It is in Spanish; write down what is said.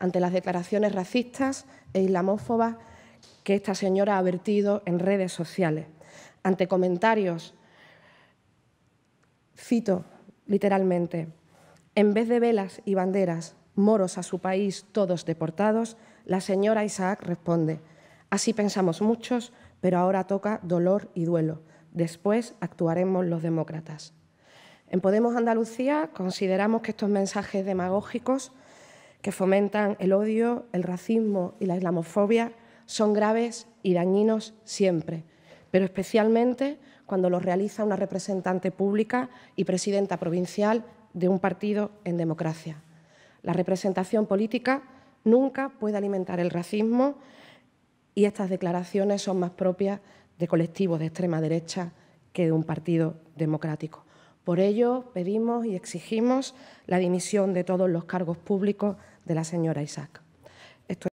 ante las declaraciones racistas e islamófobas que esta señora ha vertido en redes sociales, ante comentarios, cito literalmente, en vez de velas y banderas, moros a su país todos deportados, la señora Isaac responde, así pensamos muchos, pero ahora toca dolor y duelo. Después actuaremos los demócratas. En Podemos Andalucía consideramos que estos mensajes demagógicos que fomentan el odio, el racismo y la islamofobia son graves y dañinos siempre, pero especialmente cuando los realiza una representante pública y presidenta provincial de un partido en democracia. La representación política nunca puede alimentar el racismo y estas declaraciones son más propias de colectivos de extrema derecha que de un partido democrático. Por ello, pedimos y exigimos la dimisión de todos los cargos públicos de la señora Isaac.